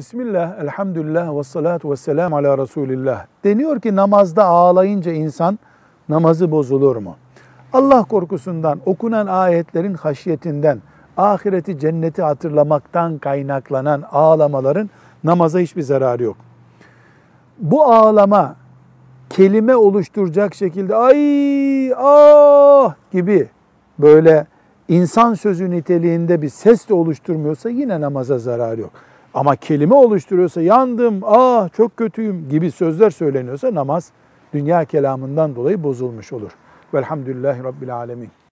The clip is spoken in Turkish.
Bismillah, elhamdülillah ve salatu ve selam ala Resulillah. Deniyor ki namazda ağlayınca insan namazı bozulur mu? Allah korkusundan, okunan ayetlerin haşiyetinden, ahireti cenneti hatırlamaktan kaynaklanan ağlamaların namaza hiçbir zararı yok. Bu ağlama kelime oluşturacak şekilde ay ah gibi böyle insan sözü niteliğinde bir ses de oluşturmuyorsa yine namaza zararı yok. Ama kelime oluşturuyorsa yandım, ah çok kötüyüm gibi sözler söyleniyorsa namaz dünya kelamından dolayı bozulmuş olur. Velhamdülillahi Rabbil Alemin.